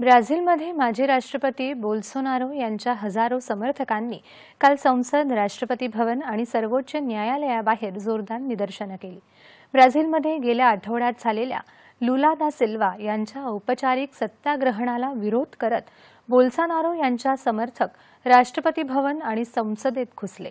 ब्राझीलमध्ये माजी राष्ट्रपती बोल्सोनारो यांच्या हजारो समर्थकांनी काल संसद राष्ट्रपती भवन आणि सर्वोच्च न्यायालयाबाहेर जोरदार निदर्शनं केली ब्राझीलमध्ये गेल्या आठवड्यात झालेल्या लुला दा सिल्वा यांच्या औपचारिक सत्याग्रहणाला विरोध करत बोल्सानारो यांच्या समर्थक राष्ट्रपती भवन आणि संसदेत घुसले